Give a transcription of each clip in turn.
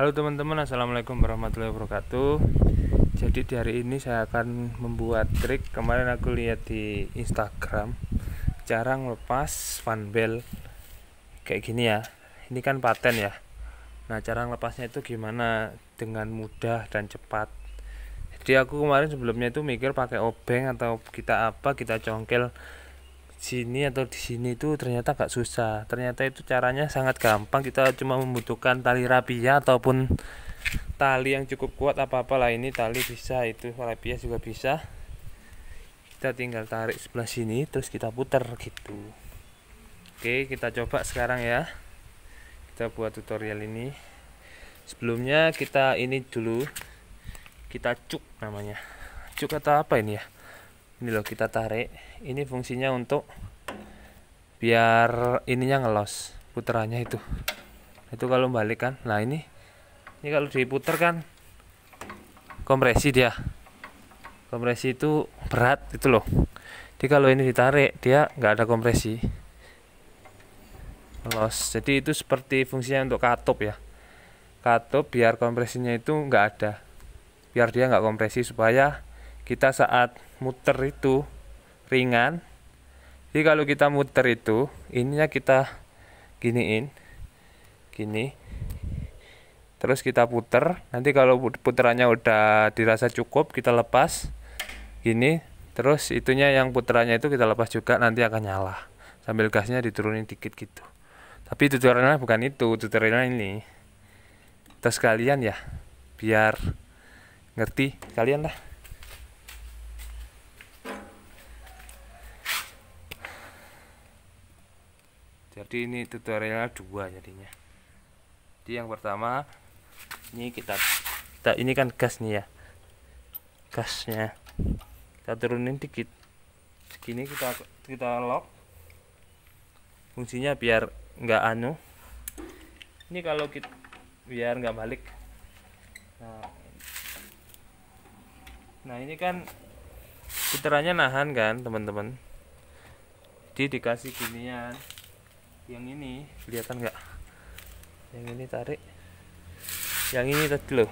Halo teman-teman Assalamualaikum warahmatullahi wabarakatuh Jadi di hari ini saya akan membuat trik Kemarin aku lihat di Instagram Cara ngelepas fan bell Kayak gini ya Ini kan paten ya Nah cara ngelepasnya itu gimana Dengan mudah dan cepat Jadi aku kemarin sebelumnya itu mikir pakai obeng Atau kita apa kita congkel sini atau di sini itu ternyata gak susah ternyata itu caranya sangat gampang kita cuma membutuhkan tali rapia ataupun tali yang cukup kuat apa apalah ini tali bisa itu rapia juga bisa kita tinggal tarik sebelah sini terus kita putar gitu oke kita coba sekarang ya kita buat tutorial ini sebelumnya kita ini dulu kita cuk namanya cuk atau apa ini ya ini loh kita tarik ini fungsinya untuk biar ininya ngelos puterannya itu itu kalau balik kan nah ini ini kalau diputer kan kompresi dia kompresi itu berat itu loh jadi kalau ini ditarik dia nggak ada kompresi los jadi itu seperti fungsinya untuk katup ya katup biar kompresinya itu nggak ada biar dia nggak kompresi supaya kita saat muter itu ringan jadi kalau kita muter itu ininya kita giniin gini terus kita puter nanti kalau puterannya udah dirasa cukup kita lepas gini terus itunya yang puterannya itu kita lepas juga nanti akan nyala sambil gasnya diturunin dikit gitu tapi tutorialnya bukan itu tutorialnya ini terus kalian ya biar ngerti kalian lah jadi ini tutorialnya dua jadinya jadi yang pertama ini kita kita ini kan gas nih ya gasnya kita turunin dikit segini kita kita lock fungsinya biar nggak anu ini kalau kita biar nggak balik nah, nah ini kan putarannya nahan kan teman-teman jadi dikasih ginian yang ini kelihatan nggak yang ini tarik yang ini tadi loh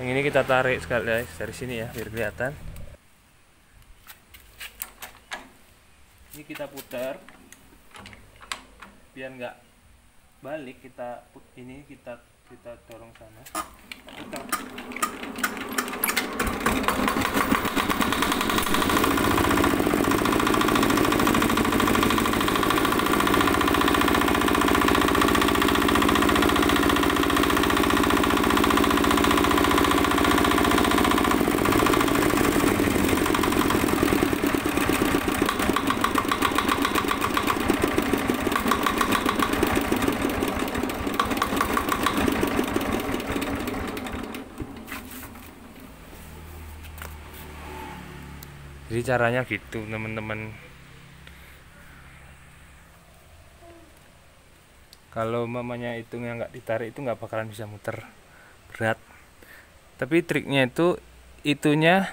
yang ini kita tarik sekali guys dari sini ya biar kelihatan ini kita putar biar nggak balik kita put ini kita kita dorong sana putar jadi caranya gitu teman-teman kalau mamanya itu yang nggak ditarik itu nggak bakalan bisa muter berat tapi triknya itu itunya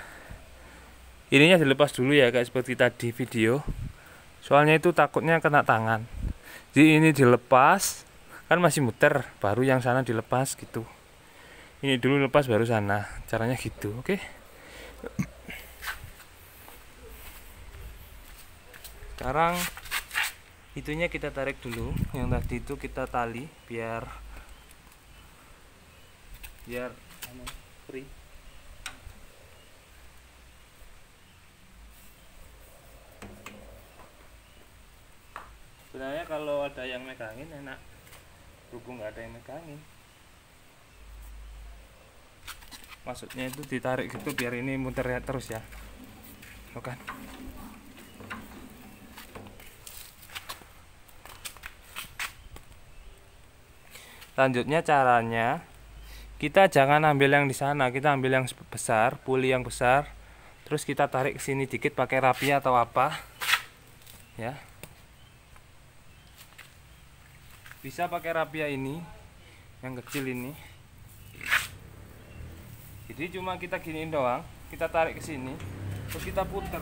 ininya dilepas dulu ya kayak seperti tadi video soalnya itu takutnya kena tangan jadi ini dilepas kan masih muter baru yang sana dilepas gitu ini dulu lepas baru sana caranya gitu oke okay? sekarang itunya kita tarik dulu yang tadi itu kita tali biar biar anu, free sebenarnya kalau ada yang megangin enak berhubung nggak ada yang megangin maksudnya itu ditarik gitu biar ini muter ya terus ya bukan Selanjutnya caranya kita jangan ambil yang di sana, kita ambil yang besar, puli yang besar. Terus kita tarik ke sini dikit pakai rapia atau apa. Ya. Bisa pakai rapia ini yang kecil ini. Jadi cuma kita giniin doang, kita tarik ke sini, terus kita puter.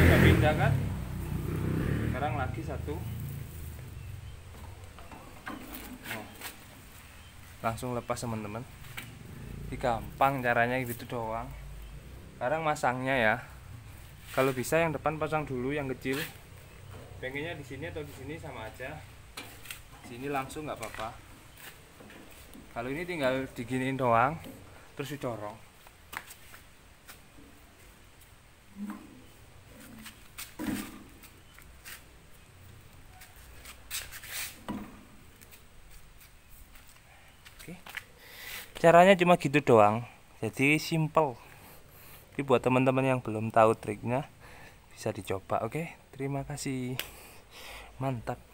Kita pindah kan? sekarang lagi satu oh. langsung lepas teman-teman ini gampang caranya gitu doang sekarang masangnya ya kalau bisa yang depan pasang dulu yang kecil pengennya di sini atau di sini sama aja di sini langsung nggak apa-apa kalau ini tinggal diginiin doang terus didorong caranya cuma gitu doang jadi simple jadi buat teman-teman yang belum tahu triknya bisa dicoba oke okay? terima kasih mantap